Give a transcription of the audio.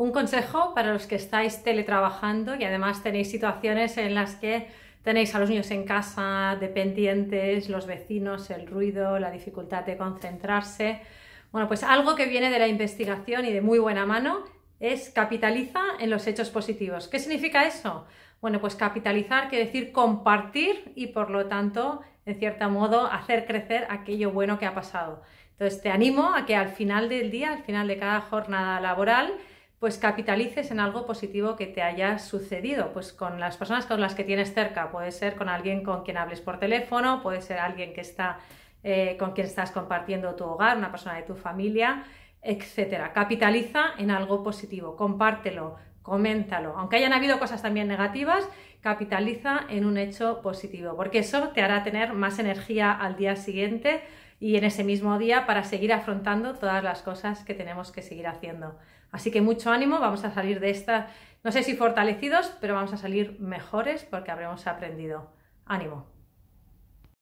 Un consejo para los que estáis teletrabajando y además tenéis situaciones en las que tenéis a los niños en casa, dependientes, los vecinos, el ruido, la dificultad de concentrarse. Bueno, pues algo que viene de la investigación y de muy buena mano es capitaliza en los hechos positivos. ¿Qué significa eso? Bueno, pues capitalizar quiere decir compartir y por lo tanto, en cierto modo, hacer crecer aquello bueno que ha pasado. Entonces, te animo a que al final del día, al final de cada jornada laboral, pues capitalices en algo positivo que te haya sucedido, pues con las personas con las que tienes cerca, puede ser con alguien con quien hables por teléfono, puede ser alguien que está, eh, con quien estás compartiendo tu hogar, una persona de tu familia, etcétera. Capitaliza en algo positivo, compártelo, coméntalo. Aunque hayan habido cosas también negativas, capitaliza en un hecho positivo, porque eso te hará tener más energía al día siguiente y en ese mismo día para seguir afrontando todas las cosas que tenemos que seguir haciendo. Así que mucho ánimo, vamos a salir de esta, no sé si fortalecidos, pero vamos a salir mejores porque habremos aprendido. Ánimo.